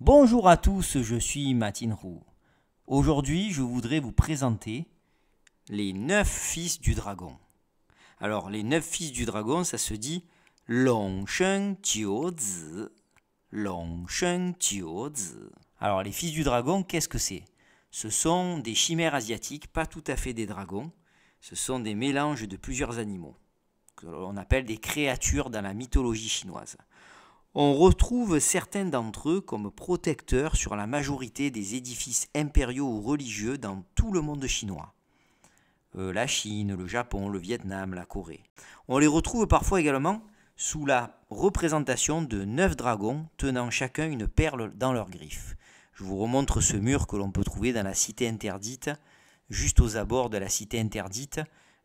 Bonjour à tous, je suis Matin roux Aujourd'hui, je voudrais vous présenter les neuf fils du dragon. Alors, les neuf fils du dragon, ça se dit Long Sheng Zi. Long Zi. Alors, les fils du dragon, qu'est-ce que c'est Ce sont des chimères asiatiques, pas tout à fait des dragons. Ce sont des mélanges de plusieurs animaux, que l'on appelle des créatures dans la mythologie chinoise. On retrouve certains d'entre eux comme protecteurs sur la majorité des édifices impériaux ou religieux dans tout le monde chinois. Euh, la Chine, le Japon, le Vietnam, la Corée. On les retrouve parfois également sous la représentation de neuf dragons tenant chacun une perle dans leurs griffes. Je vous remontre ce mur que l'on peut trouver dans la cité interdite, juste aux abords de la cité interdite,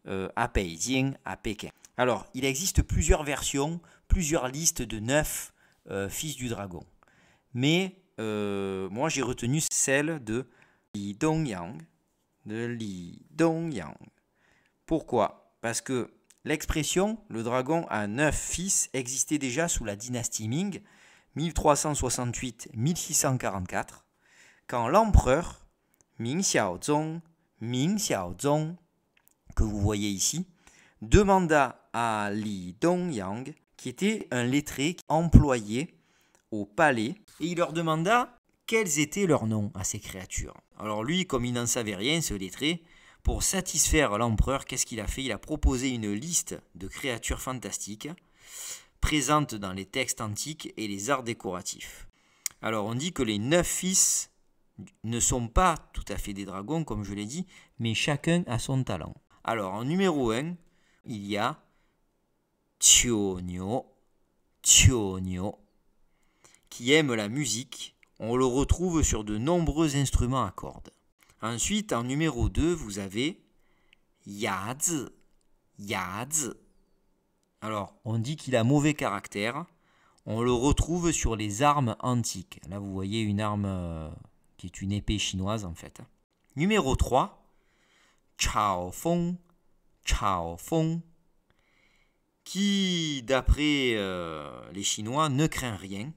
euh, à Beijing, à Pékin. Alors, il existe plusieurs versions, plusieurs listes de neuf euh, fils du dragon. Mais euh, moi, j'ai retenu celle de Li Dongyang. De Li Dongyang. Pourquoi Parce que l'expression le dragon a neuf fils existait déjà sous la dynastie Ming, 1368-1644, quand l'empereur Ming Xiaozong, Ming Xiaozong, que vous voyez ici, demanda à Li Dongyang qui était un lettré employé au palais, et il leur demanda quels étaient leurs noms à ces créatures. Alors lui, comme il n'en savait rien, ce lettré, pour satisfaire l'empereur, qu'est-ce qu'il a fait Il a proposé une liste de créatures fantastiques présentes dans les textes antiques et les arts décoratifs. Alors on dit que les neuf fils ne sont pas tout à fait des dragons, comme je l'ai dit, mais chacun a son talent. Alors en numéro 1, il y a qui aime la musique. On le retrouve sur de nombreux instruments à cordes. Ensuite, en numéro 2, vous avez Yaz, Yaz. Alors, on dit qu'il a mauvais caractère. On le retrouve sur les armes antiques. Là, vous voyez une arme euh, qui est une épée chinoise en fait. Numéro 3, Chao Feng, Chao Feng qui, d'après euh, les Chinois, ne craint rien.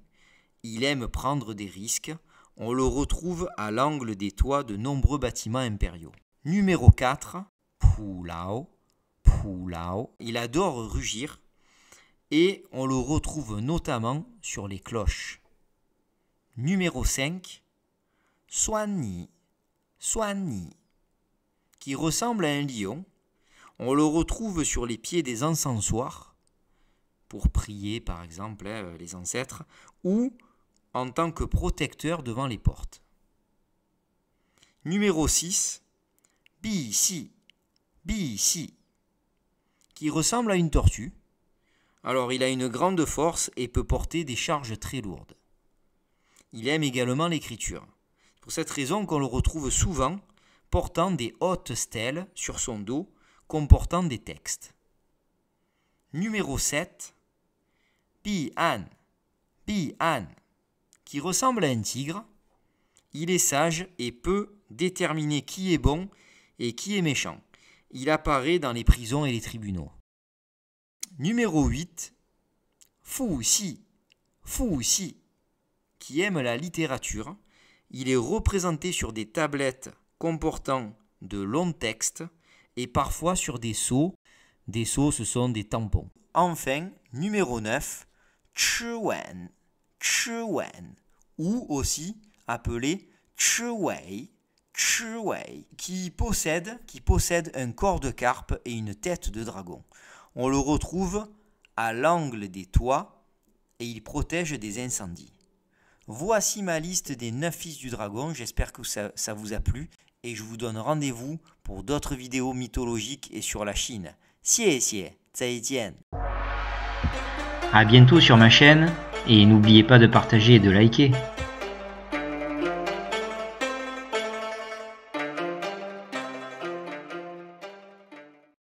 Il aime prendre des risques. On le retrouve à l'angle des toits de nombreux bâtiments impériaux. Numéro 4, Pulao. Il adore rugir et on le retrouve notamment sur les cloches. Numéro 5, Soigny. Ni. qui ressemble à un lion on le retrouve sur les pieds des encensoirs, pour prier par exemple hein, les ancêtres, ou en tant que protecteur devant les portes. Numéro 6, bi-si, qui ressemble à une tortue. Alors il a une grande force et peut porter des charges très lourdes. Il aime également l'écriture. Pour cette raison qu'on le retrouve souvent portant des hautes stèles sur son dos comportant des textes. Numéro 7. pi an pi an Qui ressemble à un tigre. Il est sage et peut déterminer qui est bon et qui est méchant. Il apparaît dans les prisons et les tribunaux. Numéro 8. Fou si. Fou si. Qui aime la littérature. Il est représenté sur des tablettes comportant de longs textes et parfois sur des seaux. Des seaux, ce sont des tampons. Enfin, numéro 9, chuwen, chuwen, ou aussi appelé chuwei, chuwei, qui possède, qui possède un corps de carpe et une tête de dragon. On le retrouve à l'angle des toits et il protège des incendies. Voici ma liste des 9 fils du dragon, j'espère que ça, ça vous a plu et je vous donne rendez-vous pour d'autres vidéos mythologiques et sur la Chine. Xie jian. A bientôt sur ma chaîne et n'oubliez pas de partager et de liker.